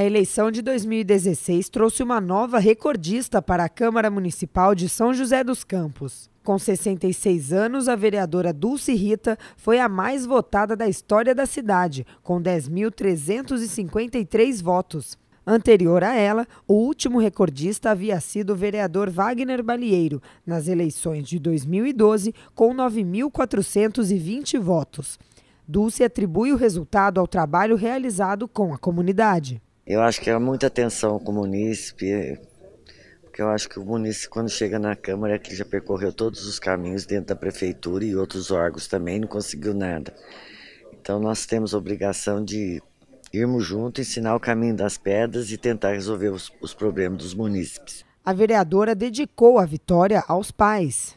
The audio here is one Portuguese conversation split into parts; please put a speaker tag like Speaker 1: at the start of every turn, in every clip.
Speaker 1: A eleição de 2016 trouxe uma nova recordista para a Câmara Municipal de São José dos Campos. Com 66 anos, a vereadora Dulce Rita foi a mais votada da história da cidade, com 10.353 votos. Anterior a ela, o último recordista havia sido o vereador Wagner Balieiro, nas eleições de 2012, com 9.420 votos. Dulce atribui o resultado ao trabalho realizado com a comunidade.
Speaker 2: Eu acho que há é muita atenção com o munícipe, porque eu acho que o munícipe, quando chega na Câmara, é que já percorreu todos os caminhos dentro da prefeitura e outros órgãos também, não conseguiu nada. Então nós temos a obrigação de irmos junto, ensinar o caminho das pedras e tentar resolver os, os problemas dos munícipes.
Speaker 1: A vereadora dedicou a vitória aos
Speaker 2: pais.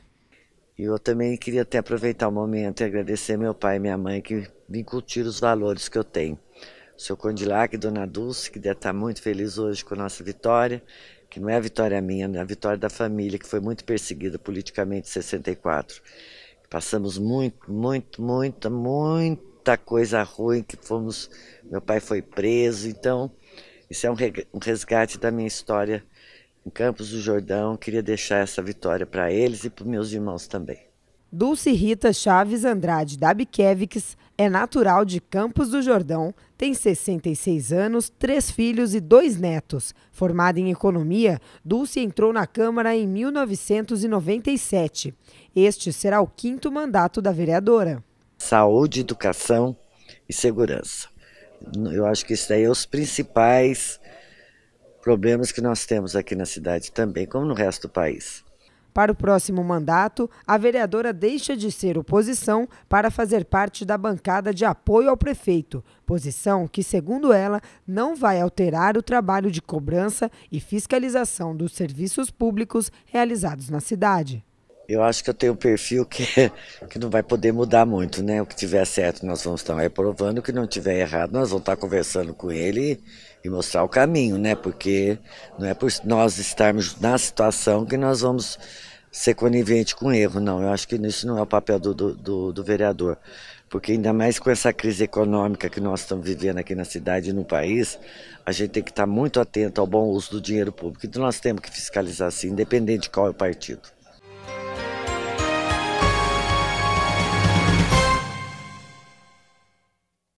Speaker 2: E eu também queria até aproveitar o momento e agradecer meu pai e minha mãe que me incutiram os valores que eu tenho seu Condilac e Dona Dulce, que deve estar muito feliz hoje com a nossa vitória, que não é a vitória minha, é a vitória da família, que foi muito perseguida politicamente em 64. Passamos muito, muito, muita, muita coisa ruim, que fomos, meu pai foi preso, então isso é um, um resgate da minha história em Campos do Jordão. Queria deixar essa vitória para eles e para meus irmãos também.
Speaker 1: Dulce Rita Chaves Andrade Dabkevix é natural de Campos do Jordão, tem 66 anos, três filhos e dois netos. Formada em economia, Dulce entrou na Câmara em 1997. Este será o quinto mandato da vereadora.
Speaker 2: Saúde, educação e segurança. Eu acho que isso aí é os principais problemas que nós temos aqui na cidade também, como no resto do país.
Speaker 1: Para o próximo mandato, a vereadora deixa de ser oposição para fazer parte da bancada de apoio ao prefeito, posição que, segundo ela, não vai alterar o trabalho de cobrança e fiscalização dos serviços públicos realizados na cidade.
Speaker 2: Eu acho que eu tenho um perfil que, que não vai poder mudar muito, né? O que tiver certo nós vamos estar reprovando, o que não tiver errado nós vamos estar conversando com ele e mostrar o caminho, né? Porque não é por nós estarmos na situação que nós vamos ser conivente com erro, não. Eu acho que isso não é o papel do, do, do vereador. Porque ainda mais com essa crise econômica que nós estamos vivendo aqui na cidade e no país, a gente tem que estar muito atento ao bom uso do dinheiro público. Então nós temos que fiscalizar assim, independente de qual é o partido.